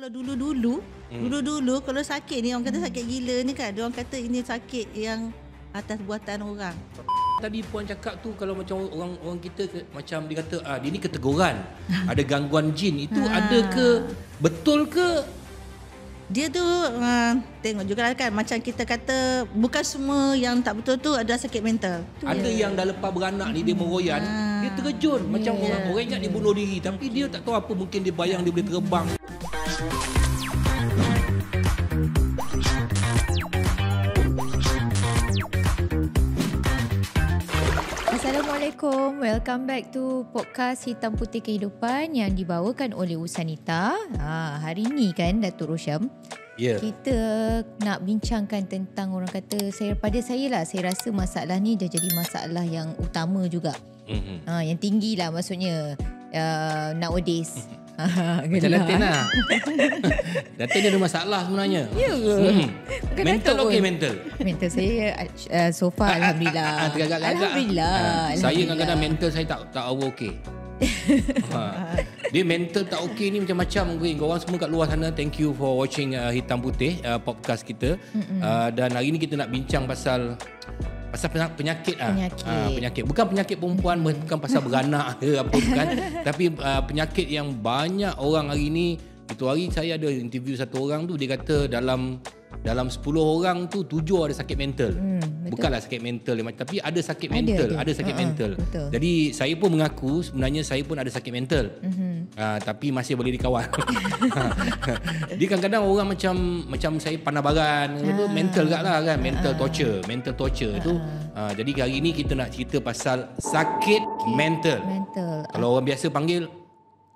kalau dulu-dulu, hmm. dulu-dulu kalau sakit ni orang kata sakit gila ni kan. Dia orang kata ini sakit yang atas buatan orang. Tadi puan cakap tu kalau macam orang orang kita ke, macam dia kata ah dia ni keteguran. ada gangguan jin itu ha. ada ke betul ke? Dia tu uh, tengok juga lah kan macam kita kata bukan semua yang tak betul tu ada sakit mental. Itu ada dia. yang dah lepas beranak ni dia meroyan, ha. dia ah. terkejut macam yeah. orang orang ingat dia bunuh diri tapi dia tak tahu apa mungkin dia bayang dia boleh terbang. Assalamualaikum. Welcome back to podcast Hitam Putih Kehidupan yang dibawakan oleh Usanita. Ha, hari ni kan Datuk Rosham. Yeah. Kita nak bincangkan tentang orang kata saya pada saya lah saya rasa masalah ni dah jadi masalah yang utama juga. Mm-hmm. Ha, yang tinggi lah maksudnya uh, nowadays. Mm-hmm. Macam Latin lah Latin ada masalah sebenarnya Ya ke? Hmm. Mental okey mental Mental saya uh, so far ah, ah, Alhamdulillah ah, lah. Alhamdulillah, Alhamdulillah. Saya kadang-kadang mental saya tak tak over okey ha. Dia mental tak okey ni macam-macam mungkin Korang semua kat luar sana Thank you for watching uh, Hitam Putih uh, podcast kita uh, Dan hari ni kita nak bincang pasal pasal penyakit, ah. penyakit. ah penyakit bukan penyakit perempuan bukan pasal beranak ke apa bukan tapi uh, penyakit yang banyak orang hari ni itu hari saya ada interview satu orang tu dia kata dalam dalam 10 orang tu 7 ada sakit mental. Hmm, Bukanlah sakit mental tapi ada sakit mental, ada, ada sakit uh-huh, mental. Betul. Jadi saya pun mengaku sebenarnya saya pun ada sakit mental. Uh-huh. Uh, tapi masih boleh dikawal. Dia kadang-kadang orang macam macam saya panah baran uh-huh. tu ah. mental lah kan, mental uh-huh. torture, mental torture uh-huh. tu. Uh, jadi hari ni kita nak cerita pasal sakit okay. mental. mental. Uh-huh. Kalau orang biasa panggil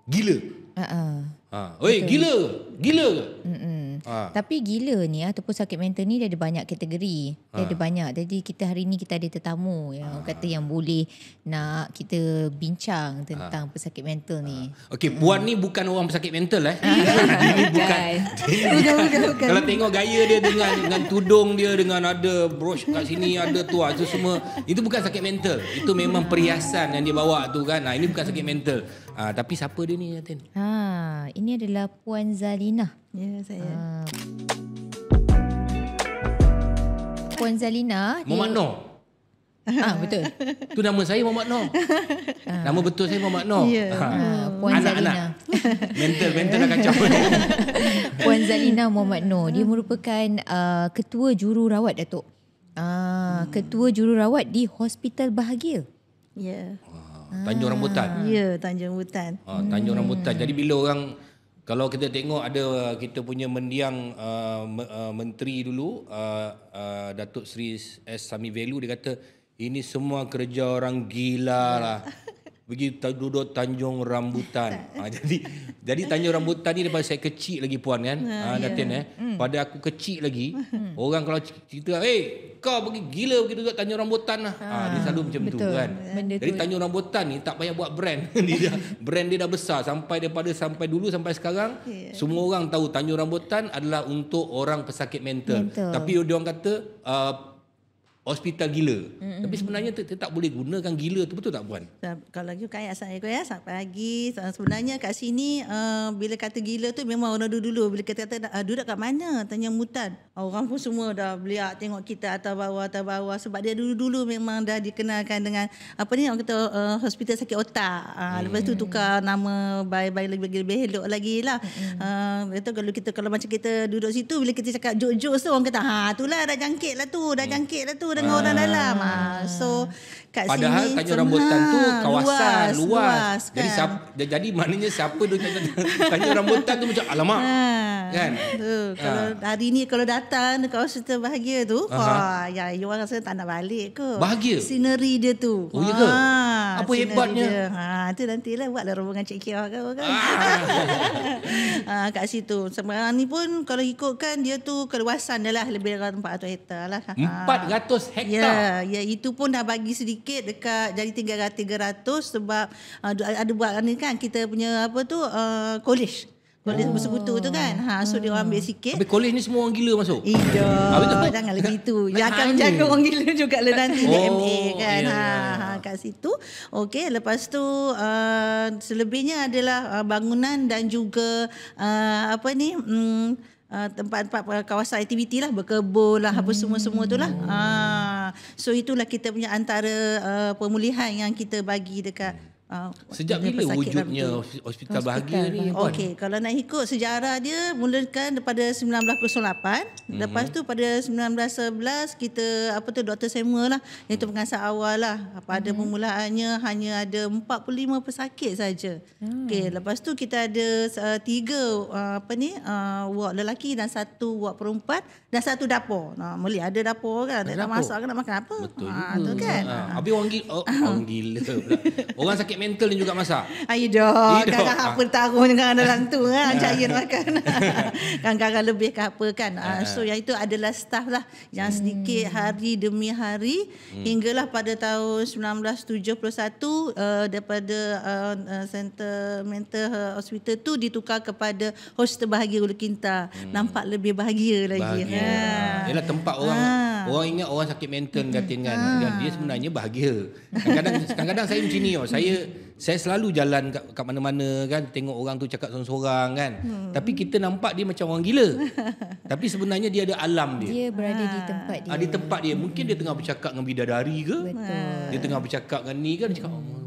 gila. Ha. Uh-huh. Uh, gila. Gila. Uh-huh. Ha. Tapi gila ni ataupun sakit mental ni dia ada banyak kategori. Dia ha. ada ah. banyak. Jadi kita hari ni kita ada tetamu yang ha. kata yang boleh nak kita bincang tentang ha. pesakit mental ni. Okey, puan ni bukan orang pesakit mental eh. dia ni bukan. dia ni bukan. Kalau tengok gaya dia dengan dengan tudung dia dengan ada brush kat sini ada tu itu semua itu bukan sakit mental. Itu memang perhiasan yang dia bawa tu kan. Nah, ini bukan sakit mental. Ha, tapi siapa dia ni Yatin? Ha, ini adalah Puan Zalina. Ya saya. Uh. Puan Zalina. Muhammad Noh. Ah betul. Tu nama saya Muhammad Noh. Ha. Nama betul saya Muhammad Noh. Ya. Ha. Puan Anak-anak. Zalina. Mental mental dah kacau. Puan Zalina Muhammad Noh, dia merupakan uh, ketua jururawat Datuk. Ah uh, hmm. ketua jururawat di Hospital Bahagia. Ya. Tanjung Rambutan. Ya, Tanjung Rambutan. Ah, Tanjung Rambutan. Hmm. Jadi bila orang kalau kita tengok ada kita punya mendiang uh, uh, menteri dulu uh, uh, Datuk Seri S Sami Velu dia kata ini semua kerja orang gila lah. pergi duduk Tanjung Rambutan. ha, jadi jadi Tanjung Rambutan ni daripada saya kecil lagi puan kan. Ha, ha Datin ya. eh. Mm. Pada aku kecil lagi, mm. orang kalau cerita, "Eh, hey, kau pergi gila pergi duduk Tanjung Rambutan lah." Ha, ha, dia ah, selalu macam betul. tu kan. Benda jadi tu Tanjung Rambutan ni tak payah buat brand. dia dah, brand dia dah besar sampai daripada sampai dulu sampai sekarang, yeah. semua orang tahu Tanjung Rambutan adalah untuk orang pesakit mental. mental. Tapi dia orang kata uh, hospital gila. Mm-hmm. Tapi sebenarnya tak boleh gunakan gila tu betul tak puan? Kalau you kaya saya ya, sampai pagi. Sebenarnya kat sini uh, bila kata gila tu memang orang dulu-dulu bila kata-kata uh, eh, duduk kat mana tanya mutan. Orang pun semua dah beliak tengok kita atas bawah atas bawah sebab dia dulu-dulu memang dah dikenalkan dengan apa ni orang kata uh, hospital sakit otak. Uh, mm lepas tu tukar nama baik-baik lebih lebih elok lagi lah. mm Uh, itu kalau kita kalau macam kita duduk situ bila kita cakap jok-jok tu orang kata ha itulah dah jangkit lah tu dah mm. jangkit lah tu dengan ah. orang dalam ah. So kat Padahal sini. tanya rambutan tu kawasan luas. luas. luas jadi kan? siapa, jadi maknanya siapa tu tanya rambutan tu macam alamak. Ha, kan? Tu, ha. kalau ha. hari ni kalau datang dekat hospital bahagia tu, ha, wah, ya you orang rasa tak nak balik ke. Bahagia. Scenery dia tu. Oh ya ha, ya Apa hebatnya? Dia. Ha, tu nantilah buatlah rombongan Cik Kiah kau kan. Ah. Ha. kat situ. Semalam ni pun kalau ikutkan dia tu kawasan dia lah lebih daripada 400 hektar lah. 400 hektar? Ya, ya itu pun dah bagi sedikit sikit dekat jadi 300 300 sebab uh, ada buat ni kan kita punya apa tu uh, college Kolej oh. bersekutu tu kan. Ha, so dia orang ambil hmm. sikit. Tapi kolej ni semua orang gila masuk. Ida. Jangan lebih tu. Yang akan menjaga orang gila juga le lah nanti oh, di kan. Yeah, ha, ya, ya. ha, kat situ. Okey, lepas tu uh, selebihnya adalah uh, bangunan dan juga uh, apa ni um, Ah, tempat-tempat uh, kawasan aktiviti lah berkebun lah apa semua-semua tu lah uh, so itulah kita punya antara uh, pemulihan yang kita bagi dekat Ah, Sejak bila wujudnya hospital, hospital bahagia ni? Kan? Okey, kalau nak ikut sejarah dia mulakan daripada 1908, mm-hmm. lepas tu pada 1911 kita apa tu Dr. Samuel lah, yang tu mhm. pengasas awal lah. Pada mm-hmm. permulaannya hanya ada 45 pesakit saja. Mm. Okey, lepas tu kita ada uh, tiga uh, apa ni, uh, ward lelaki dan satu wak perempuan dan satu dapur. Ha, Meli ada dapur kan. Ada tak dapur. masak kan nak makan apa. Betul. Ha, tu kan. Ha. Habis orang gila. Oh, ah. orang gila Orang sakit mental ni juga masak. Aidah. Kadang-kadang ha. apa taruh dengan dalam tu kan. Cair makan. Kadang-kadang lebih ke apa kan. Ha. So yang itu adalah staff lah. Yang hmm. sedikit hari demi hari. Hmm. Hinggalah pada tahun 1971. Uh, eh, daripada uh, uh, center mental hospital tu. Ditukar kepada hostel bahagia Ulu Kinta. Hmm. Nampak lebih bahagia lagi. Bahagia. Ha. Yeah. Ya. Ialah tempat orang ha. orang ingat orang sakit mental katin kan. Ha. Dia sebenarnya bahagia. Kadang-kadang saya macam ni oh. Saya saya selalu jalan kat, kat mana-mana kan tengok orang tu cakap sorang-sorang kan. Hmm. Tapi kita nampak dia macam orang gila. Tapi sebenarnya dia ada alam dia. Dia berada ha. di tempat ah, dia. Ha, di tempat dia. Mungkin dia tengah bercakap dengan bidadari ke? Betul. Dia tengah bercakap dengan ni kan dia cakap oh,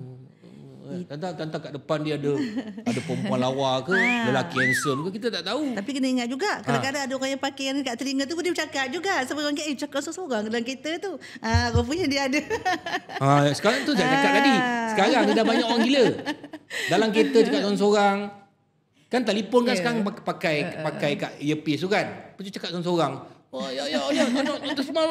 kan. Tak tak kat depan dia ada ada perempuan lawa ke, ha. lelaki handsome ke kita tak tahu. Tapi kena ingat juga ah. kadang-kadang ha. ada orang yang pakai yang dekat telinga tu pun dia bercakap juga. Sebab orang kata, eh cakap seorang-seorang dalam kereta tu. Ah ha, rupanya dia ada. Ha sekarang tu saya cakap ha. tadi. Sekarang dia dah banyak orang gila. Dalam kereta cakap seorang-seorang. Kan telefon kan yeah. sekarang pakai pakai kat earpiece tu kan. Pergi cakap seorang-seorang. Oh, ya, ya, ya. Mana tu semua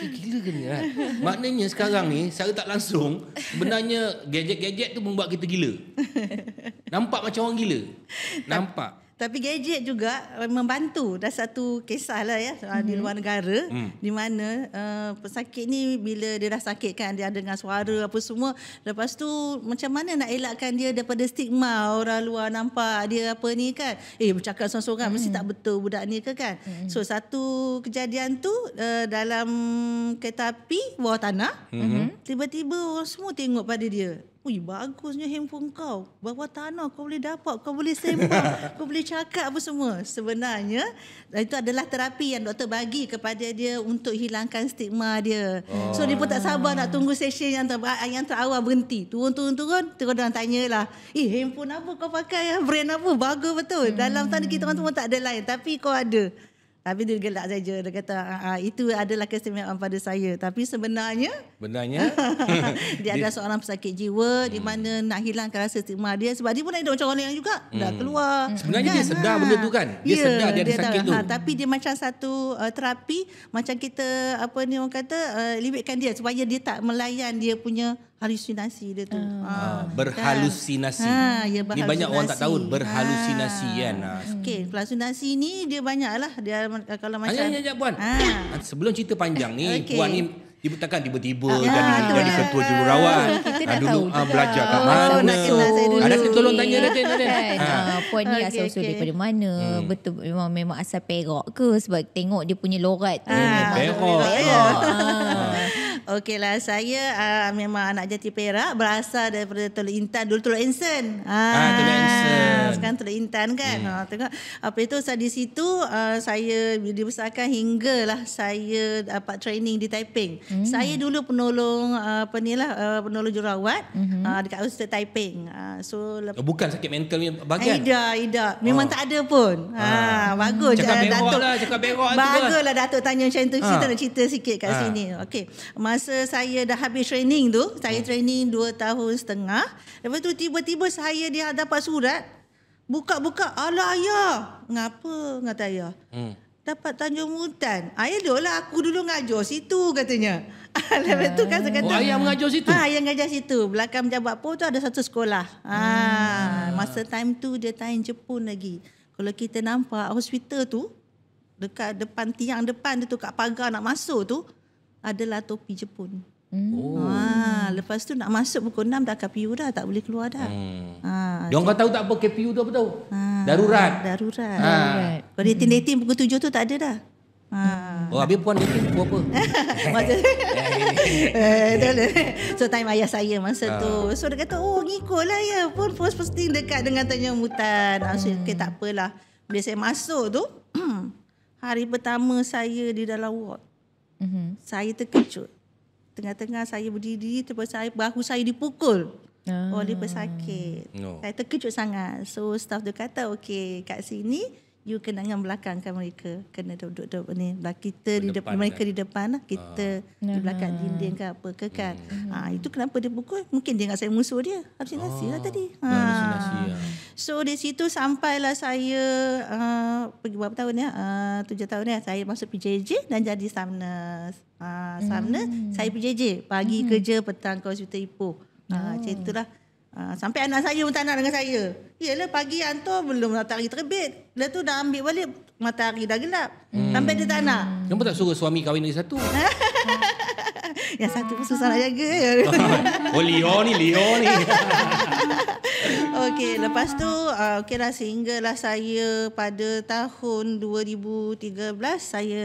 Gila ke ni kan? Maknanya sekarang ni, secara tak langsung, sebenarnya gadget-gadget tu membuat kita gila. Nampak macam orang gila. Nampak. Tapi gadget juga eh, membantu. Dah satu kisah lah ya mm-hmm. di mhm. luar negara. Mm. Di mana uh, pesakit ni bila dia dah sakit kan dia ada dengan suara apa semua. Lepas tu macam mana nak elakkan dia daripada stigma orang luar nampak dia apa ni kan. Eh bercakap sorang-sorang mm. Kan, mesti hmm. tak betul budak ni ke kan. Mm. So satu kejadian tu uh, dalam kereta api bawah tanah. Mm-hmm. Tiba-tiba orang semua tengok pada dia. Ui bagusnya handphone kau. Bawa tanah kau boleh dapat. Kau boleh sembang. kau boleh cakap apa semua. Sebenarnya itu adalah terapi yang doktor bagi kepada dia untuk hilangkan stigma dia. Oh. So dia pun tak sabar nak tunggu sesi yang, ter- yang terawal berhenti. Turun, turun, turun. Terus orang tanya lah. Eh handphone apa kau pakai? Ah, brand apa? Bagus betul. Hmm. Dalam tanda kita orang semua tak ada lain. Tapi kau ada. Tapi dia gelak saja. Dia kata, ah, ah, itu adalah kesemiaan pada saya. Tapi sebenarnya... Sebenarnya? dia ada seorang pesakit jiwa. Hmm. Di mana nak hilangkan rasa stigma dia. Sebab dia pun ada macam orang lain juga. Hmm. Dah keluar. Sebenarnya kan? dia sedar ha. benda tu kan? Dia yeah, sedar dia ada sakit tahu. tu. Ha, tapi dia macam satu uh, terapi. Macam kita, apa ni orang kata, uh, libatkan dia. Supaya dia tak melayan dia punya halusinasi dia tu. Hmm. Ha. Berhalusinasi. Ha, ya, berhalusinasi. Ni banyak orang tak tahu berhalusinasi ha. kan. Okey, halusinasi ni dia banyak lah dia kalau ya, macam Ayah, ayah, ayah puan. Ha. Sebelum cerita panjang ni okay. puan ni Dibutakan tiba-tiba ya, jadi, jadi ketua jururawat. Kita dah dulu, tahu. Belajar kat mana. ada kenal tolong tanya dah. Kan? Ha, puan ni okay, asal-usul daripada mana. Hmm. Betul memang, memang asal perak ke. Sebab tengok dia punya lorat tu. Ha, memang perak. Ha. Okey lah saya uh, memang anak jati Perak berasal daripada Teluk Intan dulu Teluk Ensen. Ah, ah Teluk Ensen. Ah, sekarang Teluk Intan kan. Ha ah, tengok apa itu saya di situ uh, saya dibesarkan hingga lah saya dapat training di Taiping. Mm. Saya dulu penolong uh, apa ni lah uh, penolong jurawat mm-hmm. uh, dekat Ustaz Taiping. Uh, so lep- oh, bukan sakit mental ni bagian. Eh, ida, Ida. Memang oh. tak ada pun. Ha ah. ah, bagus. Cakap berok lah, cakap berok tu. Baguslah Datuk tanya macam tu. Ah. Kita nak cerita sikit kat ah. sini. Okey masa saya dah habis training tu, hmm. saya training 2 tahun setengah. Lepas tu tiba-tiba saya dia dapat surat. Buka-buka, ala ayah. Ngapa? Kata ayah. Hmm. Dapat Tanjung Mutan. Ayah dia lah, aku dulu ngajar situ katanya. Lepas tu kan kata. Oh, ayah mengajar situ? Ha, ayah mengajar situ. Belakang jabat pun tu ada satu sekolah. Ha, hmm. Masa time tu dia tayang Jepun lagi. Kalau kita nampak hospital tu, dekat depan tiang depan tu, kat pagar nak masuk tu, adalah topi Jepun. Hmm. Oh. Ha, lepas tu nak masuk pukul enam dah KPU dah tak boleh keluar dah. Hmm. Ha. Jangan tahu tak apa KPU tu apa tahu. Ha, darurat. Darurat. Ha. Kalau hmm. dia tindetin pukul 7 tu tak ada dah. Ha. Oh, habis puan dia pukul apa? masa, eh. Eh, so time ayah saya masa tu. Ah. So dia kata, "Oh, ngikutlah ya. Pun first posting dekat dengan tanya mutan." Ha, so, okay, tak apalah. Bila saya masuk tu, hari pertama saya di dalam ward hmm Saya terkejut. Tengah-tengah saya berdiri, terus saya bahu saya dipukul ah. oleh pesakit. No. Saya terkejut sangat. So staff dia kata, okay, kat sini you kena dengan belakang kan mereka kena duduk duduk ni lah kita di depan mereka eh? di depan lah kita uh. di belakang dinding ke apa ke kan hmm. ha, itu kenapa dia pukul mungkin dia ingat saya musuh dia habis nasi lah ah. tadi ha. Nah, nasi, nasi, So di situ sampailah saya uh, pergi berapa tahun ya? Uh, tujuh tahun ya. Saya masuk PJJ dan jadi samnas Uh, samna hmm. saya PJJ. Pagi hmm. kerja, petang ke Hospital Ipoh. Uh, oh. Macam itulah. Uh, sampai anak saya pun tak nak dengan saya. Yelah pagi hantar belum matahari terbit. Lepas tu dah ambil balik matahari dah gelap. Hmm. Sampai dia tak nak. Kenapa tak suruh suami kahwin lagi satu? Yang satu pun susah nak jaga. oh Leo ni, Leo ni. Okey, lepas tu uh, ah, okeylah lah saya pada tahun 2013 saya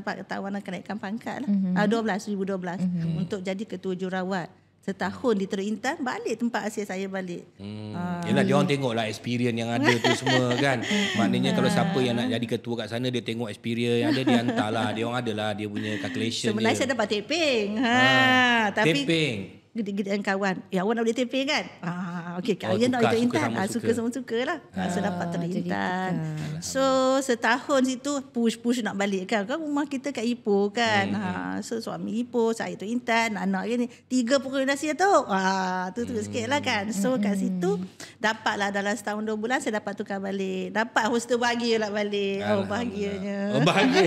dapat eh, uh, ketahuan nak naikkan pangkat lah. Mm-hmm. Uh, 12, 2012 mm-hmm. untuk jadi ketua jurawat. Setahun di Terintan balik tempat asyik saya balik. Hmm. Ah. Yelah, dia orang tengoklah experience yang ada tu semua kan. Maknanya kalau ah. siapa yang nak jadi ketua kat sana dia tengok experience yang ada dia hantarlah. Dia orang adalah dia punya calculation Sebenarnya dia. Sebenarnya saya dapat taping. Ha, ha. tapi taping gede-gede dengan kawan. Ya awak nak beli tempe kan? Ah okey kan oh, nak beli intan. Ah suka sama suka lah. Ah, so dapat tempe intan. So setahun situ push push nak balik kan. Kan rumah kita kat Ipoh kan. Hmm. Ha so suami Ipoh, saya tu intan, anak dia ni tiga pukul nasi tu. Ah tu tu hmm. sikitlah kan. So hmm, kat hmm, situ dapatlah dalam setahun dua bulan saya dapat tukar balik. Dapat hostel bahagia lah balik. Oh bahagianya. Oh bahagia.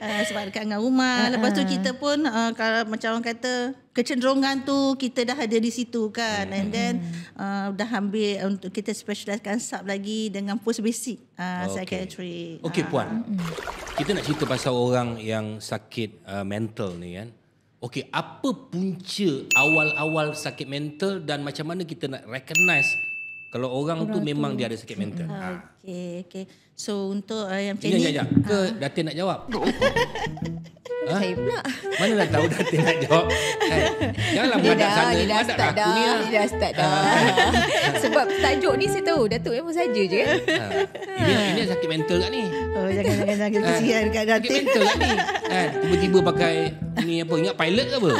uh, sebab dekat dengan rumah. Lepas tu ah, kita pun uh, kalau macam orang kata kecenderungan tu kita dah ada di situ kan and then mm-hmm. uh, dah ambil untuk um, kita specialiskan sub lagi dengan post basic uh, okay. psychiatry. Okey ah. puan. hmm Kita nak cerita pasal orang yang sakit uh, mental ni kan. Okey, apa punca awal-awal sakit mental dan macam mana kita nak recognize kalau orang, orang tu, tu memang dia ada sakit mental. Ah. Okey, okey. So untuk uh, yang macam ya, ni. Ya, ya. Ke ah. Datin nak jawab? Ha? Saya pula. Mana dah tahu dah nak jawab. Kan? Janganlah dia dah, sana. Dia dah Madat start dah. dah. Dia dah start dah. Sebab tajuk ni saya tahu. Datuk memang saja je. Ha. Ini, ini sakit mental kat ni. Oh, jangan jangan jangan ah. kesian kat Datin. Betul lah ni. Kan, tiba-tiba pakai ni apa ingat pilot ke apa?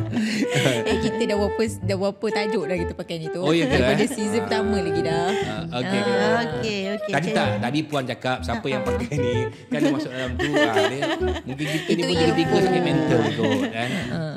eh, kita dah berapa dah berapa tajuk dah kita pakai ni tu. Oh, ya ke, Daripada eh? season pertama lagi dah. Ah, ah Tadi tak, tadi puan cakap siapa yang pakai ni kan dia masuk dalam tu Mungkin kita ni pun tiga sikit mental tu kan.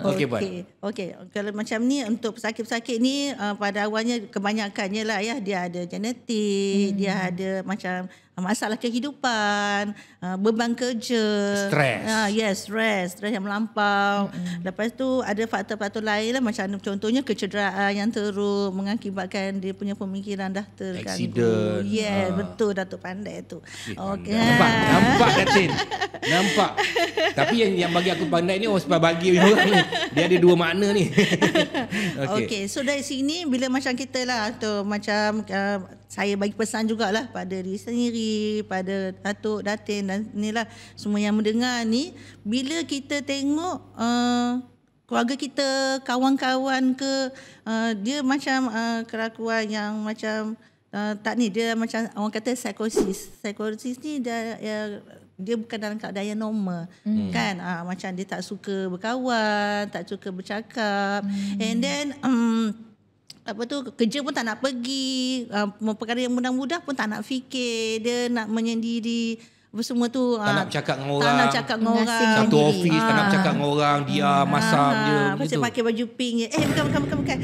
Ah. okay, kalau macam ni untuk pesakit-pesakit ni pada awalnya kebanyakannya lah ya dia ada genetik, dia hmm. ada macam Ah, masalah kehidupan, ah, beban kerja, stress. Ha, yes, stress, stress yang melampau. Mm-hmm. Lepas tu ada faktor-faktor lain lah macam contohnya kecederaan yang teruk mengakibatkan dia punya pemikiran dah terganggu. Accident. Yeah, ha. betul Datuk pandai tu. Eh, Okey. Nampak, nampak Datin. Nampak. Tapi yang yang bagi aku pandai ni orang oh, sebab bagi orang Dia ada dua makna ni. Okey. Okay. So dari sini bila macam kita lah tu macam uh, saya bagi pesan jugalah pada diri sendiri pada Datuk Datin dan inilah semua yang mendengar ni bila kita tengok uh, keluarga kita kawan-kawan ke uh, dia macam uh, kerakuan yang macam uh, tak ni dia macam orang kata psikosis psikosis ni dia ya, dia bukan dalam keadaan yang normal hmm. kan uh, macam dia tak suka berkawan tak suka bercakap hmm. and then um, apa tu kerja pun tak nak pergi uh, perkara yang mudah-mudah pun tak nak fikir dia nak menyendiri apa semua tu tak uh, nak cakap dengan orang tak nak cakap dengan orang satu office uh. tak nak cakap dengan orang dia hmm. Ah, masam uh, dia macam pakai baju pink je. eh bukan bukan bukan bukan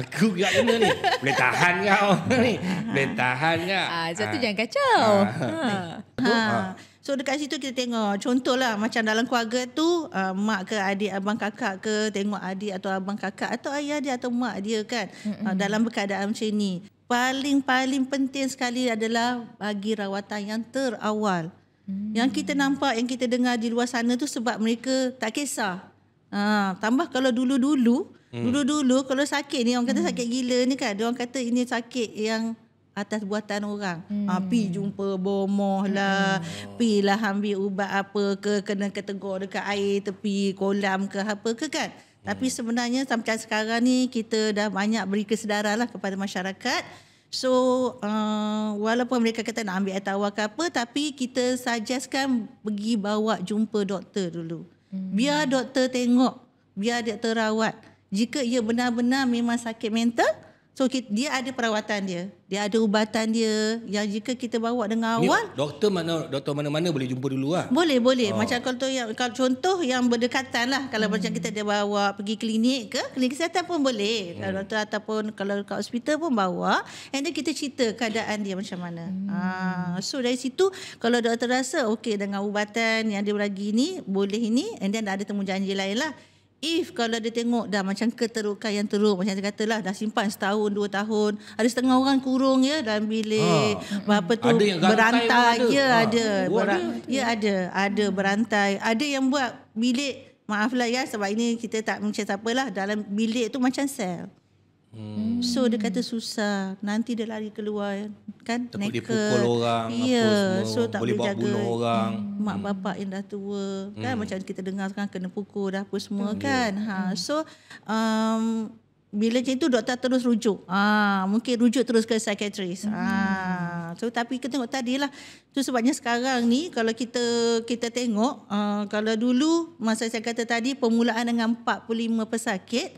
Aku gila kena ni. Boleh tahan kau ni. Boleh tahan kau. Ah, satu ah. jangan kacau. Ah. Ha. Ha. Ha. So dekat situ kita tengok contohlah macam dalam keluarga tu uh, mak ke adik abang kakak ke tengok adik atau abang kakak atau ayah dia atau mak dia kan uh, dalam keadaan macam ni. Paling-paling penting sekali adalah bagi rawatan yang terawal. Hmm. Yang kita nampak yang kita dengar di luar sana tu sebab mereka tak kisah. Uh, tambah kalau dulu-dulu, hmm. dulu-dulu kalau sakit ni orang kata hmm. sakit gila ni kan. Dia orang kata ini sakit yang atas buatan orang. Hmm. Ha, pi jumpa bomoh lah. Hmm. Pi lah ambil ubat apa ke. Kena ketegur dekat air tepi kolam ke apa ke kan. Hmm. Tapi ya. sebenarnya sampai sekarang ni kita dah banyak beri kesedaran lah kepada masyarakat. So uh, walaupun mereka kata nak ambil air tawar ke apa. Tapi kita suggestkan pergi bawa jumpa doktor dulu. Hmm. Biar doktor tengok. Biar doktor rawat. Jika ia benar-benar memang sakit mental. So dia ada perawatan dia, dia ada ubatan dia yang jika kita bawa dengan awal. doktor mana doktor mana-mana boleh jumpa dulu lah. Boleh, boleh. Oh. Macam kalau tu yang kalau contoh yang berdekatan lah. Kalau hmm. macam kita dia bawa pergi klinik ke, klinik kesihatan pun boleh. Hmm. Kalau doktor ataupun kalau kat hospital pun bawa. And then kita cerita keadaan dia macam mana. Hmm. Ha. So dari situ kalau doktor rasa okey dengan ubatan yang dia lagi ni, boleh ini and then ada temu janji lain lah. If kalau dia tengok dah macam keterukan yang teruk macam dia katalah dah simpan setahun dua tahun ada setengah orang kurung ya dalam bilik ha. Ah. berapa tu ada yang berantai ada. ya ha. ada oh, Berant- ada ya ada ada berantai ada yang buat bilik maaflah ya sebab ini kita tak mencet apalah dalam bilik tu macam sel Hmm. So dia kata susah Nanti dia lari keluar Kan Takut dia pukul orang Ya semua. So tak boleh, boleh jaga bunuh orang. Hmm. Mak hmm. bapak yang dah tua kan, hmm. Kan macam kita dengar sekarang Kena pukul dah apa semua ya. kan. Ha, hmm. kan yeah. ha. So um, Bila macam tu doktor terus rujuk ha. Mungkin rujuk terus ke psychiatrist ha, hmm. ha. So tapi kita tengok tadi lah Itu sebabnya sekarang ni Kalau kita kita tengok uh, Kalau dulu Masa saya kata tadi pemulaan dengan 45 pesakit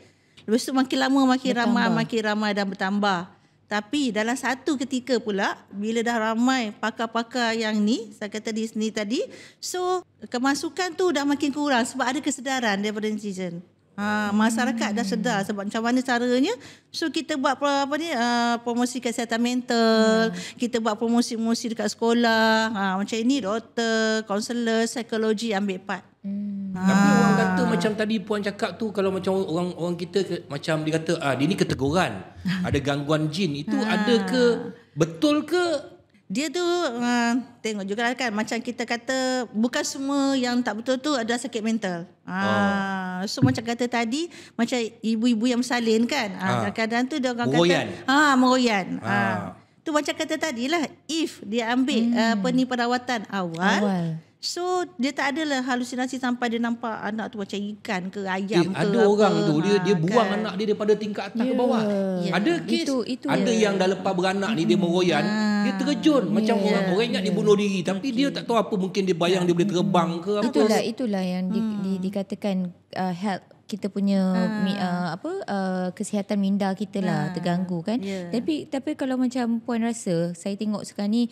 Lepas tu makin lama makin bertambah. ramai, makin ramai dan bertambah. Tapi dalam satu ketika pula, bila dah ramai pakar-pakar yang ni, saya kata di sini tadi, so kemasukan tu dah makin kurang sebab ada kesedaran daripada netizen. Ha, masyarakat hmm. dah sedar sebab macam mana caranya so kita buat apa ni uh, promosi kesihatan mental hmm. kita buat promosi-promosi dekat sekolah ha, macam ini doktor kaunselor psikologi ambil part hmm. ha. tapi orang kata macam tadi puan cakap tu kalau macam orang orang kita ke, macam dia kata ah dia ni keteguran ada gangguan jin itu ha. ada ke betul ke dia tu uh, tengok juga lah kan macam kita kata bukan semua yang tak betul tu adalah sakit mental. Ah oh. so macam kata tadi macam ibu-ibu yang salin kan. Ah uh, uh. tu dia orang meroyan. kata ha meroyan. Ah uh. tu macam kata tadilah if dia ambil hmm. apa ni perawatan awal. awal. So dia tak adalah halusinasi sampai dia nampak anak tu macam ikan ke ayam eh, ke ada apa. orang tu dia dia buang kan. anak dia daripada tingkat atas yeah. ke bawah. Yeah. Ya. Ada kes itu, itu ada yeah. yang dah lepas beranak ni dia hmm. meroyan. Uh. Dia ah, terjun yeah. macam ya, orang orang ingat yeah. dia ya. bunuh diri tapi okay. dia tak tahu apa mungkin dia bayang yeah. dia boleh terbang ke apa. Itulah itulah yang hmm. di, di, hmm. dikatakan uh, health kita punya hmm. uh, apa uh, kesihatan minda kita lah hmm. terganggu kan. Yeah. Tapi tapi kalau macam puan rasa saya tengok sekarang ni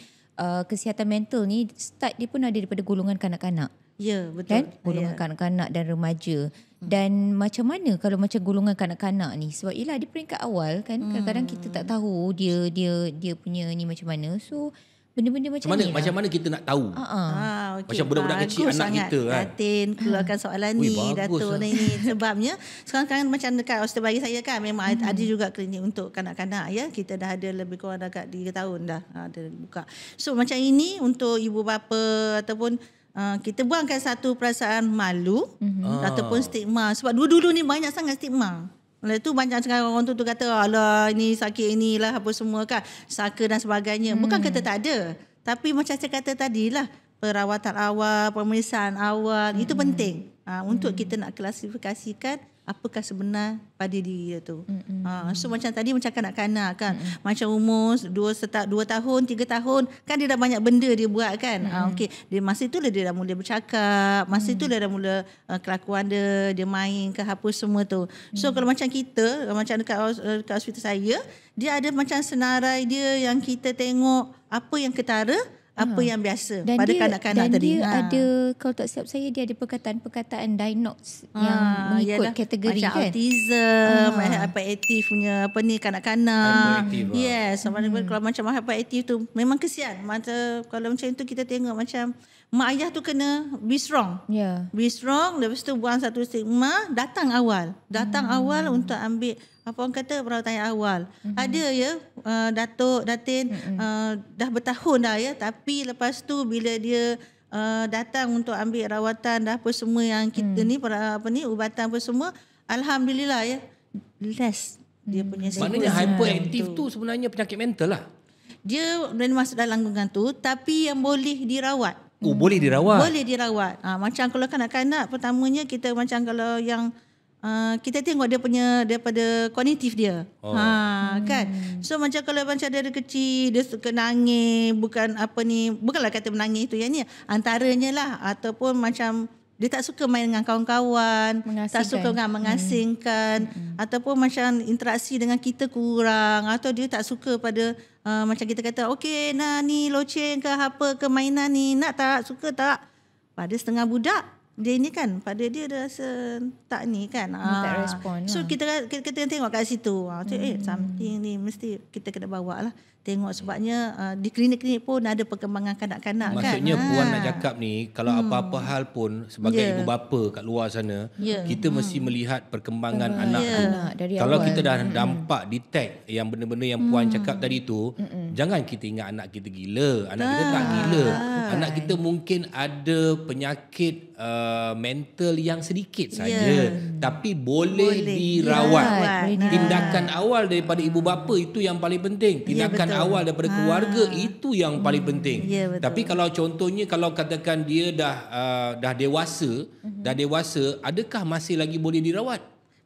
uh, kesihatan mental ni start dia pun ada daripada golongan kanak-kanak. Ya, betul. Kan? Golongan ya. kanak-kanak dan remaja. Dan macam mana kalau macam golongan kanak-kanak ni? Sebab ialah di peringkat awal kan, hmm. kadang-kadang kita tak hmm. tahu dia dia dia punya ni macam mana. So Benda-benda macam, mana, ni. Lah. Macam lah. mana kita nak tahu? Uh-uh. Ah, okay. Ah. Ah, macam budak-budak kecil anak kita kan. Datin keluarkan soalan ni, Dato' lah. ni. Sebabnya, sekarang-sekarang macam dekat hospital bayi saya kan, memang hmm. ada juga klinik untuk kanak-kanak. ya. Kita dah ada lebih kurang dekat 3 tahun dah ada ah, buka. So macam ini untuk ibu bapa ataupun Uh, kita buangkan satu perasaan malu mm-hmm. ataupun stigma sebab dulu-dulu ni banyak sangat stigma. Lepas tu banyak sangat orang tu, tu kata alah ini sakit inilah apa semua kan saka dan sebagainya. Mm. Bukan kata tak ada tapi macam saya kata tadilah perawatan awal, pemeriksaan awal mm. itu hmm. penting uh, untuk mm. kita nak klasifikasikan apakah sebenar pada diri dia tu. Mm-hmm. Ha, so macam tadi macam kanak-kanak kan. Mm-hmm. Macam umur dua, setak, dua tahun, tiga tahun. Kan dia dah banyak benda dia buat kan. Mm-hmm. Ha, okay. dia, masa tu lah dia dah mula bercakap. Masa mm-hmm. tu mm. lah dia dah mula uh, kelakuan dia. Dia main ke apa semua tu. So mm-hmm. kalau macam kita, macam dekat, uh, dekat hospital saya. Dia ada macam senarai dia yang kita tengok apa yang ketara apa ha. yang biasa dan pada kanak-kanak tadi. Dan dia ha. ada kalau tak siap saya dia ada perkataan-perkataan diagnos ha. Ah, yang ya mengikut Yalah, kategori macam kan. Autism, ha. hyperactive punya apa ni kanak-kanak. Lah. Yes, hmm. sama kalau macam hyperactive tu memang kesian. Mata kalau macam itu kita tengok macam mak ayah tu kena be strong. Yeah. Be strong lepas tu buang satu stigma, datang awal. Datang hmm. awal untuk ambil apa orang kata pertanyaan awal mm-hmm. ada ya uh, datuk datin mm-hmm. uh, dah bertahun dah ya tapi lepas tu bila dia uh, datang untuk ambil rawatan dah apa semua yang kita mm. ni pra, apa ni ubatan apa semua alhamdulillah ya less mm. dia hmm. punya maknanya hyperactive tu. tu sebenarnya penyakit mental lah dia boleh masuk dalam gangguan tu tapi yang boleh dirawat oh mm. boleh dirawat boleh dirawat ha, macam kalau kanak-kanak pertamanya kita macam kalau yang uh, kita tengok dia punya daripada kognitif dia. Oh. Ha kan. Hmm. So macam kalau macam dia kecil dia suka nangis bukan apa ni bukanlah kata menangis itu yang ni antaranya lah ataupun macam dia tak suka main dengan kawan-kawan, tak suka dengan hmm. mengasingkan hmm. ataupun macam interaksi dengan kita kurang atau dia tak suka pada uh, macam kita kata okey nah ni loceng ke apa ke mainan ni nak tak suka tak pada setengah budak dia ni kan pada dia dia rasa tak ni kan hmm, ah. tak so kita, lah. kita kita tengok kat situ ah, eh, hmm. eh something ni mesti kita kena bawa lah Tengok sebabnya uh, di klinik-klinik pun ada perkembangan kanak-kanak Maksudnya, kan. Maksudnya puan nak ah. cakap ni kalau hmm. apa-apa hal pun sebagai yeah. ibu bapa kat luar sana yeah. kita hmm. mesti melihat perkembangan uh, anak. Yeah. anak kalau awal. kita dah hmm. nampak detect yang benda-benda yang puan hmm. cakap tadi tu hmm. jangan kita ingat anak kita gila. Anak ah. kita tak ah. gila. Ah. Anak kita mungkin ada penyakit uh, mental yang sedikit ya. saja yeah. tapi boleh, boleh. dirawat. Yeah. Tindakan nah. awal daripada ibu bapa itu yang paling penting. Ya, Tindakan betul. awal daripada ha. keluarga itu yang hmm. paling penting. Ya, Tapi kalau contohnya kalau katakan dia dah uh, dah dewasa, uh-huh. dah dewasa, adakah masih lagi boleh dirawat?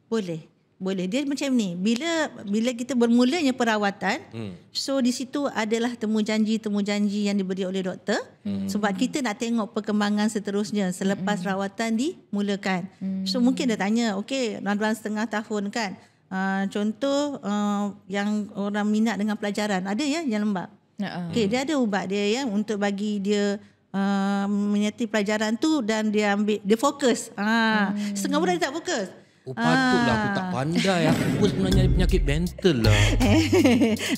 Boleh. Boleh. Dia macam ni. Bila bila kita bermulanya perawatan, hmm. so di situ adalah temu janji temu janji yang diberi oleh doktor hmm. sebab kita nak tengok perkembangan seterusnya selepas hmm. rawatan dimulakan. Hmm. So mungkin dia tanya, okey, dalam setengah tahun kan. Uh, contoh uh, yang orang minat dengan pelajaran ada ya yang lembab. Uh-huh. Okey dia ada ubat dia ya untuk bagi dia uh, menyeti pelajaran tu dan dia ambil dia fokus. Ha uh, hmm. setengah bulan dia tak fokus. Oh, patutlah ah. aku tak pandai Aku pun sebenarnya penyakit mental lah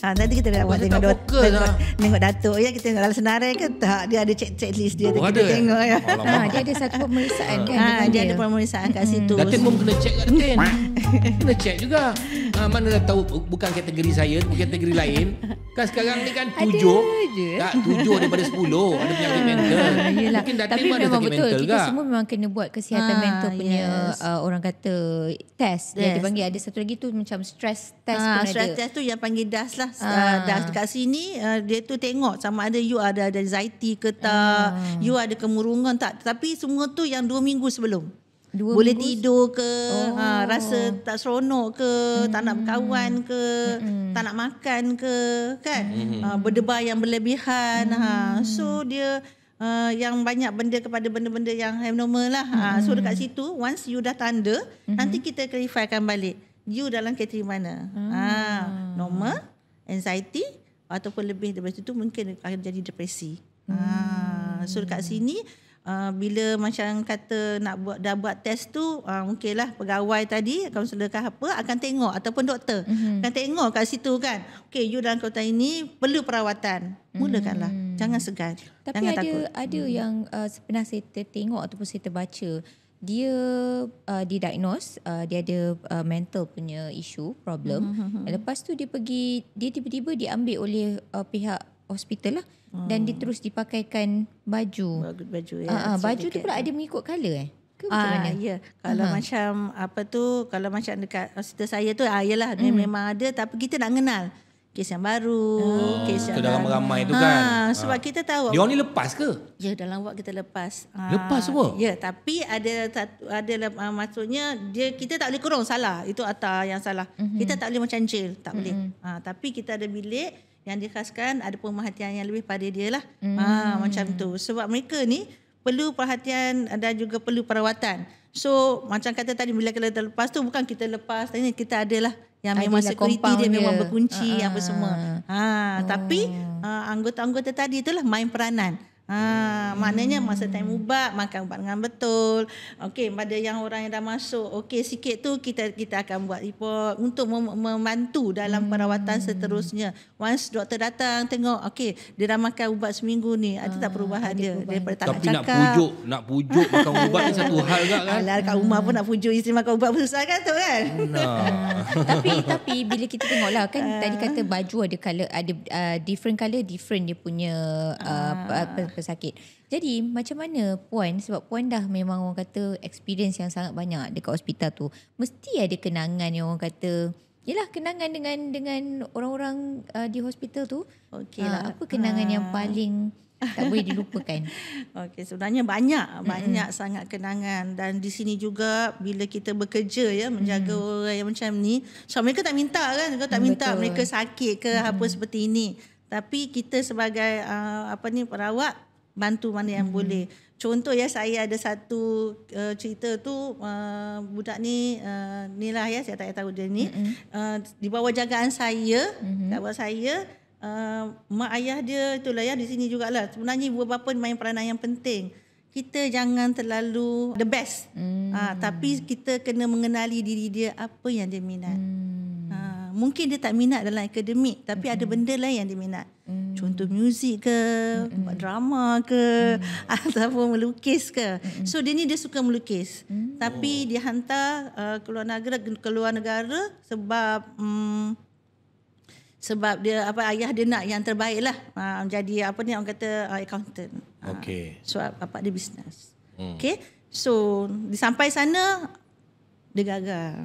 ha, Nanti kita nak buat tengok, datuk. tengok, lah. tengok Datuk ya Kita tengok dalam senarai ke tak Dia ada check checklist dia tu oh, Kita tengok ya. Ha, dia ada satu pemeriksaan kan ha, dia, dia ada pemeriksaan kat situ hmm. Datin pun kena check kat Datin Kena check juga uh, Mana dah tahu Bukan kategori saya Bukan kategori lain Kan sekarang ni kan Tujuh Tak tujuh daripada sepuluh Ada penyakit mental ah, Mungkin dah terima Ada penyakit mental Kita ga? semua memang kena buat Kesihatan ha, mental punya yes. uh, Orang kata Test yes. Yang dipanggil Ada satu lagi tu Macam stress test ha, pun stress ada test tu yang panggil DAS lah ha. DAS dekat sini uh, Dia tu tengok Sama ada you ada Ada anxiety ke tak ha. You ada kemurungan tak Tapi semua tu Yang dua minggu sebelum Dua boleh minggu? tidur ke oh. ha rasa tak seronok ke mm-hmm. tak nak hmm. berkawan ke mm tak nak makan ke kan mm ha, berdebar yang berlebihan mm ha mm-hmm. so dia uh, yang banyak benda kepada benda-benda yang abnormal lah ha, mm-hmm. ha, so dekat situ once you dah tanda mm nanti kita clarifykan balik you dalam kategori mana mm-hmm. ha normal anxiety ataupun lebih daripada itu mungkin akan jadi depresi mm-hmm. ha so dekat mm. sini uh, bila macam kata nak buat dah buat test tu uh, ah, mungkinlah pegawai tadi kaunselor sedekah apa akan tengok ataupun doktor mm-hmm. akan tengok kat situ kan okey you dalam kota ini perlu perawatan mulakanlah mm-hmm. jangan segan tapi jangan ada takut. ada mm-hmm. yang uh, pernah saya tengok ataupun saya terbaca dia uh, didiagnose uh, dia ada uh, mental punya issue problem mm-hmm. lepas tu dia pergi dia tiba-tiba diambil oleh uh, pihak hospital lah hmm. dan dia terus dipakaikan baju baju ya uh, baju tu pula ada mengikut color eh Ah ya yeah. kalau uh-huh. macam apa tu kalau macam dekat hospital saya tu ayalah ah, hmm. memang ada tapi kita nak kenal kes yang baru oh, kes yang dalam ramai tu ha, kan sebab ha. kita tahu dia ni lepas ke ya dalam waktu kita lepas lepas semua ha, ya tapi ada ada uh, maksudnya dia kita tak boleh kurung salah itu atas yang salah mm-hmm. kita tak boleh macam jail tak mm-hmm. boleh ha, tapi kita ada bilik yang dikhaskan ada pemerhatian yang lebih pada dia lah. Hmm. Ha, macam tu. Sebab mereka ni perlu perhatian dan juga perlu perawatan. So macam kata tadi bila kita terlepas tu bukan kita lepas. Tapi kita adalah yang memang security dia memang berkunci uh apa semua. Ha, oh. Tapi anggota-anggota tadi itulah main peranan. Ha, maknanya masa time ubat makan ubat dengan betul. Okey, pada yang orang yang dah masuk, okey sikit tu kita kita akan buat report untuk membantu dalam hmm. perawatan seterusnya. Once doktor datang tengok, okey, dia dah makan ubat seminggu ni, ada tak ah, perubahan ha, dia perubahan. daripada tak Tapi nak, cakap. nak pujuk, nak pujuk makan ubat ni satu hal juga kan. Alah kat rumah pun nak pujuk isteri makan ubat pun susah kan tu kan. Nah. tapi tapi bila kita tengoklah kan tadi kata ah. baju ada color ada uh, different color, different dia punya uh, ke sakit. Jadi macam mana puan sebab puan dah memang orang kata experience yang sangat banyak dekat hospital tu. Mesti ada kenangan yang orang kata Yelah kenangan dengan dengan orang-orang uh, di hospital tu. Okay ah, lah. apa kenangan uh. yang ah. paling tak boleh dilupakan. Okey, sebenarnya banyak banyak mm-hmm. sangat kenangan dan di sini juga bila kita bekerja ya menjaga mm. orang yang macam ni, so mereka tak minta kan, mereka tak mm, minta Betul. mereka sakit ke mm. apa seperti ini. Tapi kita sebagai uh, apa ni perawat bantu mana yang hmm. boleh. Contoh ya saya ada satu uh, cerita tu uh, budak ni uh, ni lah ya saya tak tahu dia ni uh, di bawah jagaan saya, hmm. bawah saya uh, mak ayah dia itulah ya di sini juga lah. Sebenarnya ibu bapa main peranan yang penting. Kita jangan terlalu the best. Hmm. Uh, tapi kita kena mengenali diri dia apa yang dia minat. Hmm mungkin dia tak minat dalam akademik tapi mm-hmm. ada benda lain yang dia minat. Mm-hmm. Contoh muzik ke, mm-hmm. buat drama ke mm-hmm. ataupun melukis ke. Mm-hmm. So dia ni dia suka melukis. Mm-hmm. Tapi oh. dia hantar uh, keluar negara keluar negara sebab um, sebab dia apa ayah dia nak yang terbaik lah uh, jadi apa ni orang kata uh, accountant. Ah, okay. Uh, mm. so apa dia bisnes. Mm. Okay. So sampai sana dia gagal.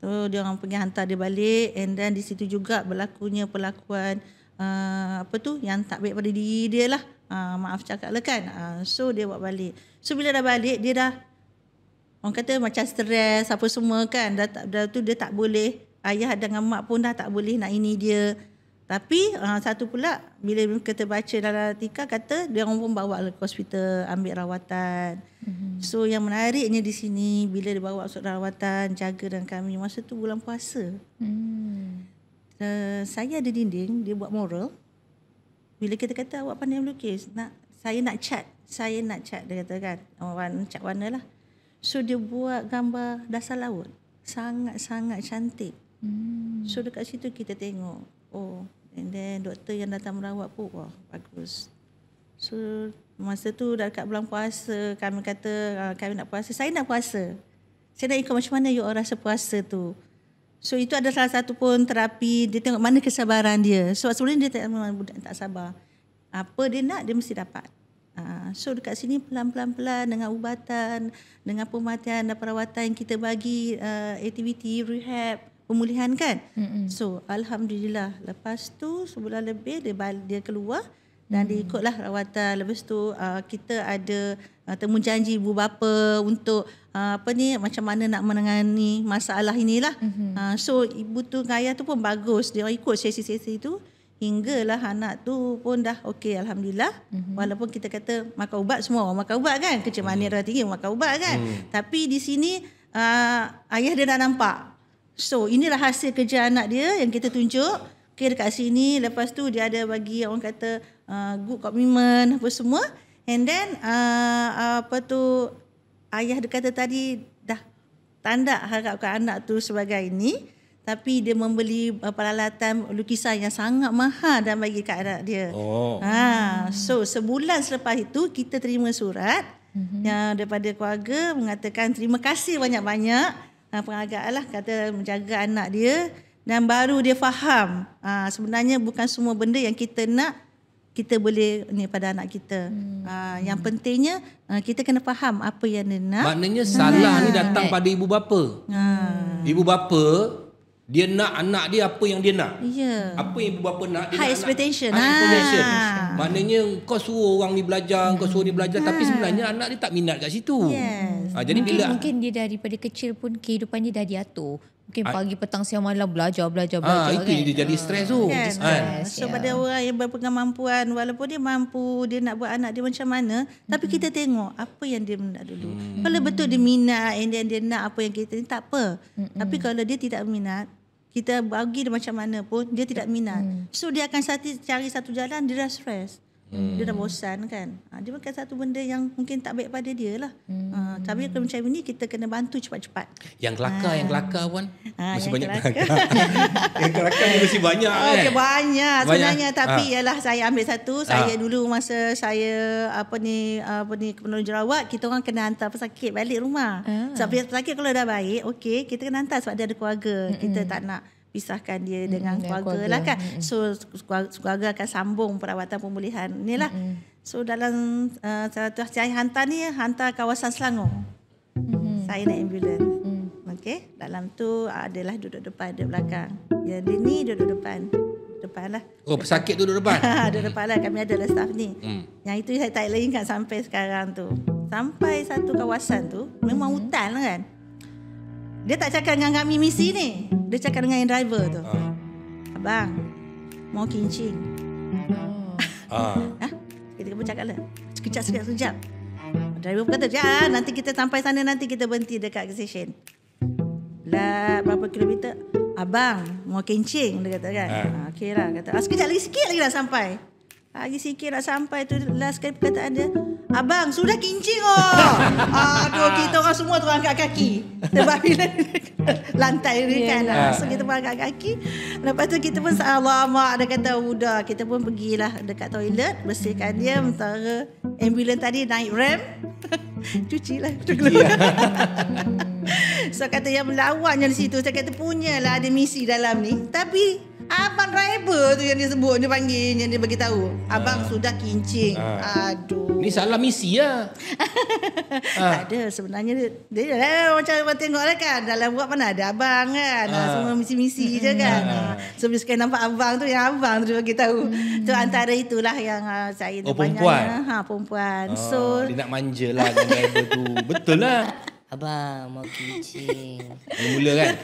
So dia orang pergi hantar dia balik and then di situ juga berlakunya pelakuan uh, apa tu yang tak baik pada diri dia lah. Uh, maaf cakap lah kan. Uh, so dia buat balik. So bila dah balik dia dah orang kata macam stres apa semua kan. Dah, dah, dah tu dia tak boleh ayah dengan mak pun dah tak boleh nak ini dia. Tapi uh, satu pula bila kita baca dalam artikel kata dia orang pun bawa lah ke hospital ambil rawatan. Mm-hmm. So yang menariknya di sini bila dia bawa masuk rawatan jaga dan kami masa tu bulan puasa. Mm. Uh, saya ada dinding dia buat moral. Bila kita kata awak pandai melukis nak saya nak cat saya nak cat dia kata kan warna cat warna lah. So dia buat gambar dasar laut sangat-sangat cantik. Mm. So dekat situ kita tengok Oh, And then doktor yang datang merawat pun wah bagus. So masa tu dah dekat bulan puasa kami kata uh, kami nak puasa. Saya nak puasa. Saya nak ikut macam mana you orang rasa puasa tu. So itu ada salah satu pun terapi dia tengok mana kesabaran dia. So sebenarnya dia tak budak tak sabar. Apa dia nak dia mesti dapat. Uh, so dekat sini pelan-pelan-pelan dengan ubatan, dengan pematian dan perawatan yang kita bagi uh, aktiviti rehab pemulihan kan. Mm-hmm. So alhamdulillah lepas tu sebulan lebih dia dia keluar dan mm-hmm. dia mm. rawatan. Lepas tu uh, kita ada uh, temu janji ibu bapa untuk uh, apa ni macam mana nak menangani masalah inilah. Mm-hmm. Uh, so ibu tu dengan tu pun bagus dia ikut sesi-sesi tu hinggalah anak tu pun dah okey alhamdulillah mm-hmm. walaupun kita kata makan ubat semua orang makan ubat kan kecemasan mm. Mm-hmm. tinggi makan ubat kan mm. tapi di sini uh, ayah dia dah nampak So inilah hasil kerja anak dia yang kita tunjuk. Okay dekat sini lepas tu dia ada bagi orang kata uh, good commitment apa semua. And then uh, apa tu ayah dia kata tadi dah tanda harapkan anak tu sebagai ini. Tapi dia membeli uh, peralatan lukisan yang sangat mahal dan bagi kat anak dia. Oh. Ha, so sebulan selepas itu kita terima surat mm-hmm. yang daripada keluarga mengatakan terima kasih banyak-banyak. Mm-hmm uh, ah, peragaan lah kata menjaga anak dia dan baru dia faham uh, sebenarnya bukan semua benda yang kita nak kita boleh ni pada anak kita. Hmm. Aa, ah, yang hmm. pentingnya aa, kita kena faham apa yang dia nak. Maknanya salah hmm. ni datang pada ibu bapa. Hmm. Ibu bapa dia nak anak dia apa yang dia nak. Yeah. Apa yang ibu bapa nak. Dia High nak expectation. Anak. High expectation, expectation. Ah. Maknanya kau suruh orang ni belajar, mm. kau suruh dia belajar. Ah. Tapi sebenarnya anak dia tak minat kat situ. Yes. Ah, jadi mungkin, bila, mungkin dia daripada kecil pun kehidupan dia dah diatur. Mungkin ah. pagi, petang, siang, malam belajar, belajar, ah, belajar. Ah, itu kan? dia jadi stres tu. Oh. Yeah. Kan? so yeah. pada orang yang berpengamampuan, walaupun dia mampu, dia nak buat anak dia macam mana. Mm. Tapi kita tengok apa yang dia nak dulu. Mm. Kalau betul dia minat and then dia nak apa yang kita ni, tak apa. Mm-mm. Tapi kalau dia tidak minat, kita bagi dia macam mana pun dia tidak minat. Hmm. So dia akan cari satu jalan dia stress. Hmm. Hmm. Dia dah hmm. bosan kan. Ha, dia makan satu benda yang mungkin tak baik pada dia lah. Hmm. Ha, tapi kalau macam ni kita kena bantu cepat-cepat. Yang kelakar, ha. yang kelakar pun. Ha, mesti yang banyak kelakar. yang kelakar ni mesti banyak oh, kan. Banyak sebenarnya. Banyak. Ha. Tapi ha. ialah saya ambil satu. Ha. Saya dulu masa saya apa ni, apa ni, penolong jerawat. Kita orang kena hantar pesakit balik rumah. Ha. Sebab so, pesakit kalau dah baik, okay Kita kena hantar sebab dia ada keluarga. Hmm. Kita tak nak pisahkan dia hmm dengan keluarga, keluarga lah kan. hmm So keluarga akan sambung perawatan pemulihan. Inilah. Mm-hmm. So dalam eh, satu uh, saya hantar ni hantar kawasan Selangor. hmm Saya naik ambulans. Mm-hmm. Okey, dalam tu adalah duduk depan ada belakang. Ya dia ni duduk depan. depan lah. Oh, pesakit duduk depan. Ha, duduk lah. kami ada lah staff ni. Mm. Yang itu saya tak ingat sampai sekarang tu. Sampai satu kawasan tu memang mm-hmm. hutan lah kan. Dia tak cakap dengan kami misi ni. Dia cakap dengan driver tu. Uh. Abang, mau kincin. Uh. Ah. ha? Kita pun cakap lah. Sekejap, sekejap, sekejap. Driver pun kata, ya, nanti kita sampai sana, nanti kita berhenti dekat station. Lah, berapa kilometer? Abang, mau kencing, dia kata kan. Uh. Ah. Okey lah, kata. sekejap lagi sikit lagi nak sampai. Lagi sikit dah sampai tu, last kali perkataan dia. Abang, sudah kincing oh. Aduh, kita orang semua tu angkat kaki. Sebab bila lantai ni yeah. kan. Yeah. Ya. So, kita pun angkat kaki. Lepas tu, kita pun selamat. Dia kata, udah. Kita pun pergilah dekat toilet. Bersihkan dia. Mentara ambulan tadi naik ram. Cuci lah. Ya. Cuci lah. so, kata yang melawannya di situ. Saya kata, punya lah ada misi dalam ni. Tapi, Abang driver tu yang dia sebut, dia panggil, yang dia bagi Abang ha. sudah kincing. Ha. Aduh. Ini salah misi ya. Lah. ha. Ah. Tak ada sebenarnya dia, dia, dia lah macam abang tengok lah kan dalam buat mana ada abang kan. Ha. Semua misi-misi hmm. je kan. Ha. So bila sekali nampak abang tu yang abang tu dia bagi tahu. Hmm. Tu antara itulah yang uh, saya oh, perempuan. Ha perempuan. Oh, so dia nak manjalah dengan driver tu. Betul lah. Abang mau kencing. Mula kan?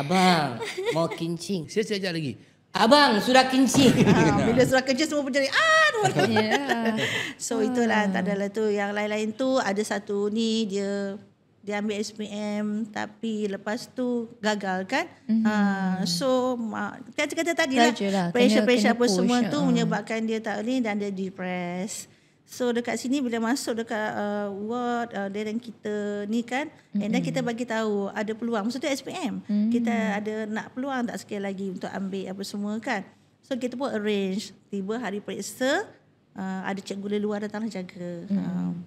Abang mau kencing. Saya saja lagi. Abang sudah kencing. Ah, bila sudah kencing semua pun jadi Ah, yeah. So itulah tak ada tu yang lain-lain tu ada satu ni dia dia ambil SPM tapi lepas tu gagal kan. Mm-hmm. Ah, so kata-kata tadi lah, lah pressure-pressure apa semua tu ah. menyebabkan dia tak ni dan dia depressed. So dekat sini bila masuk dekat uh, ward uh, daerah kita ni kan mm-hmm. and then kita bagi tahu ada peluang maksud tu SPM mm-hmm. kita ada nak peluang tak sekali lagi untuk ambil apa semua kan. So kita pun arrange tiba hari periksa uh, ada cikgu dari luar datanglah jaga. Mm-hmm. Um,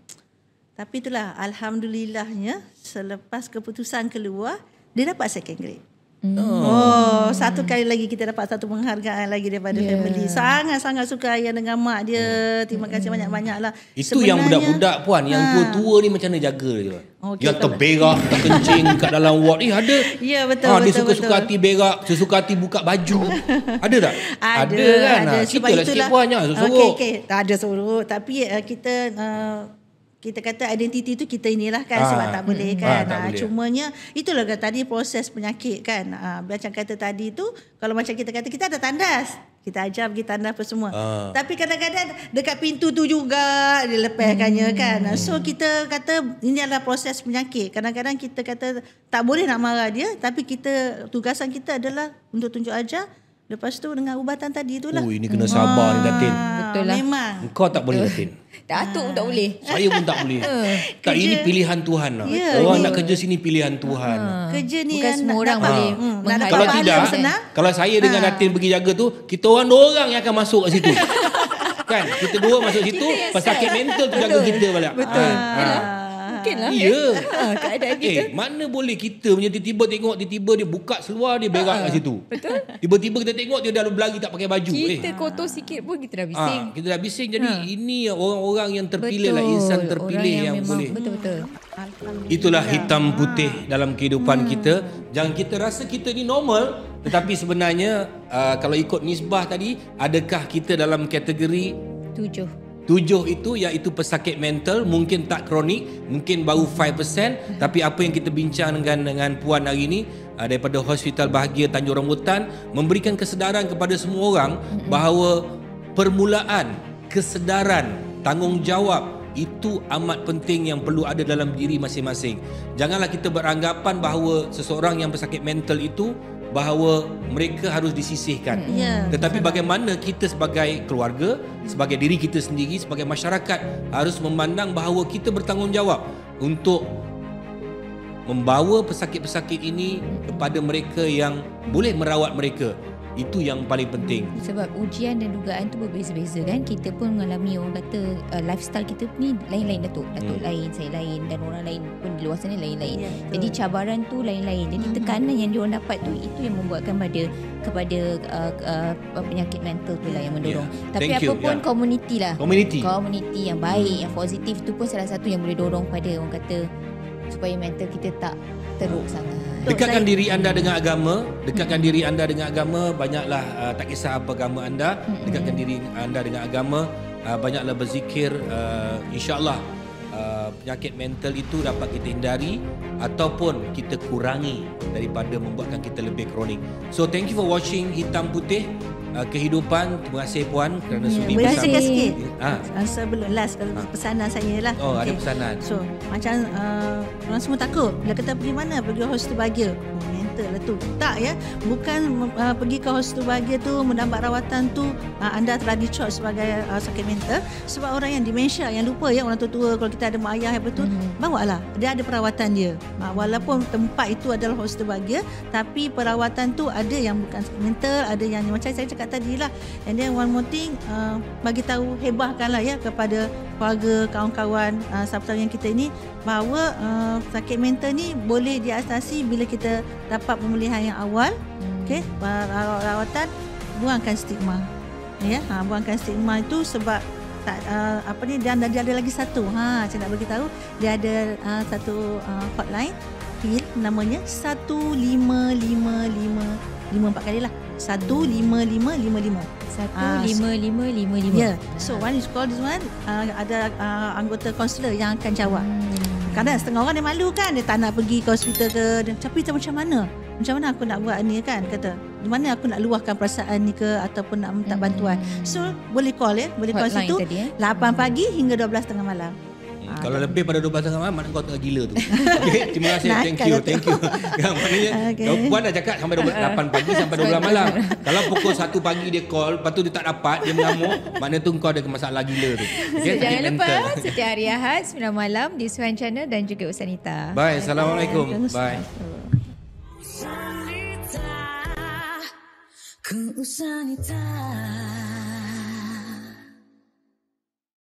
tapi itulah alhamdulillahnya selepas keputusan keluar dia dapat second grade. Hmm. Oh. oh, satu kali lagi kita dapat satu penghargaan lagi daripada yeah. family. Sangat-sangat suka ayah dengan mak dia. Hmm. Terima kasih banyak banyak lah Itu Sebenarnya, yang budak-budak puan, ha. yang tua-tua ni macam mana jaga dia? Okay, oh, yang terberak, terkencing kat dalam ward. Eh, ada. Ya, yeah, betul, ha, betul. Dia suka-suka betul. hati berak, suka-suka hati buka baju. ada tak? Ada, ada kan. Ah, ada. Ha. Kita lah sikit puan, jangan okay, okay. Tak ada suruh. Tapi uh, kita... Uh, kita kata identiti tu kita inilah kan ha, sebab tak boleh hmm, kan. Ha, ha, boleh. Cumanya itulah kata tadi proses penyakit kan. Ha, macam kata tadi tu kalau macam kita kata kita ada tandas. Kita ajar pergi tanda apa semua. Ha. Tapi kadang-kadang dekat pintu tu juga dilepaskannya hmm. kan. So kita kata ini adalah proses penyakit. Kadang-kadang kita kata tak boleh nak marah dia. Tapi kita tugasan kita adalah untuk tunjuk ajar. Lepas tu dengan ubatan tadi tu lah. Oh, ini kena sabar ni Datin. Ah, Betul lah. Memang. Kau tak boleh Datin. Datuk pun tak boleh. Saya pun tak boleh. Eh, tak, ini pilihan Tuhan lah. Ya, orang ini. nak kerja sini pilihan Tuhan. Ha. Kerja ni Bukan semua orang dapat, boleh. Hmm, nak kalau tidak, senang. kalau saya dengan ha. Datin pergi jaga tu, kita orang orang yang akan masuk kat situ. kan? Kita dua masuk situ, pasal sakit mental tu jaga kita balik. Betul. Ha. ha mungkin lah. Ya. keadaan kita. Eh, mana boleh kita punya tiba-tiba tengok, tiba-tiba dia buka seluar, dia berak kat ah, situ. Betul. Tiba-tiba kita tengok, dia dah lagi tak pakai baju. Eh. Kita kotor sikit pun kita dah ah, bising. kita dah bising. Jadi ha. ini orang-orang yang terpilih lah. Insan terpilih yang, yang boleh. Betul-betul. Itulah hitam putih ha. dalam kehidupan hmm. kita. Jangan kita rasa kita ni normal. Tetapi sebenarnya, uh, kalau ikut nisbah tadi, adakah kita dalam kategori... Tujuh. Tujuh itu iaitu pesakit mental mungkin tak kronik, mungkin baru 5% tapi apa yang kita bincang dengan dengan puan hari ini ah, daripada Hospital Bahagia Tanjung Rambutan memberikan kesedaran kepada semua orang bahawa permulaan kesedaran tanggungjawab itu amat penting yang perlu ada dalam diri masing-masing. Janganlah kita beranggapan bahawa seseorang yang pesakit mental itu bahawa mereka harus disisihkan. Hmm. Ya, Tetapi bagaimana kita sebagai keluarga, sebagai diri kita sendiri, sebagai masyarakat harus memandang bahawa kita bertanggungjawab untuk membawa pesakit-pesakit ini kepada mereka yang boleh merawat mereka. Itu yang paling penting. Sebab ujian dan dugaan tu berbeza-beza kan. Kita pun mengalami orang kata uh, lifestyle kita ni lain-lain Datuk. Datuk hmm. lain, saya lain dan orang lain pun di luar sana lain-lain. Ya, Jadi cabaran tu lain-lain. Jadi hmm. tekanan yang diorang dapat tu itu yang membuatkan pada kepada uh, uh, penyakit mental tu lah yang mendorong. Ya. Tapi apa pun ya. community lah. Community. Community yang baik, hmm. yang positif tu pun salah satu yang boleh dorong pada orang kata supaya mental kita tak teruk sangat. Dekatkan saya, diri anda dengan agama, dekatkan diri anda dengan agama, banyaklah uh, tak kisah apa agama anda, dekatkan diri anda dengan agama, uh, banyaklah berzikir uh, insya uh, penyakit mental itu dapat kita hindari ataupun kita kurangi daripada membuatkan kita lebih kronik. So thank you for watching Hitam Putih uh, kehidupan. Terima kasih puan kerana yeah, hmm. sudi bersama. Terima kasih. Eh, ha. Rasa belum last kalau ha. pesanan saya lah. Oh, okay. ada pesanan. So, macam uh, orang semua takut bila kata pergi mana, pergi hostel bahagia. Hmm, kata lah tu tak ya bukan uh, pergi ke hospital bahagia tu mendapat rawatan tu uh, anda telah dicot sebagai uh, sakit mental sebab orang yang dementia yang lupa ya orang tua-tua kalau kita ada mak ayah apa tu mm-hmm. bawa lah dia ada perawatan dia uh, walaupun tempat itu adalah hospital bahagia tapi perawatan tu ada yang bukan sakit mental ada yang macam saya cakap tadi lah and then one more thing uh, bagi tahu hebahkan lah ya kepada keluarga kawan-kawan uh, siapa-siapa yang kita ini bahawa uh, sakit mental ni boleh diatasi bila kita dapat dapat pemulihan yang awal hmm. okey rawatan buangkan stigma ya ha buangkan stigma itu sebab tak uh, apa ni dan dia, ada lagi satu ha saya nak bagi tahu dia ada uh, satu uh, hotline pil namanya 15555 empat kali lah 15555 15555 ya yeah. so one is called this one uh, ada uh, anggota kaunselor yang akan jawab hmm. Kadang setengah orang dia malu kan Dia tak nak pergi ke hospital ke Tapi macam, macam mana Macam mana aku nak buat ni kan Kata Di mana aku nak luahkan perasaan ni ke Ataupun nak minta hmm. bantuan So boleh call ya Boleh call situ tadi, eh? Ya. 8 pagi hingga 12 tengah malam Hmm. kalau tapi... lebih pada 12 setengah malam, maknanya kau tengah gila tu. Okay, terima kasih. Nah, thank you, thank you. kan, maknanya, okay. Puan dah cakap sampai 8 ah. pagi sampai 12 malam. kalau pukul 1 pagi dia call, lepas tu dia tak dapat, dia mengamuk, maknanya tu kau ada masalah gila tu. Okay, so, jangan lupa, setiap hari Ahad, 9 malam di Swan Channel dan juga Usanita. Bye, Assalamualaikum. Bye. Assalamualaikum. Bye.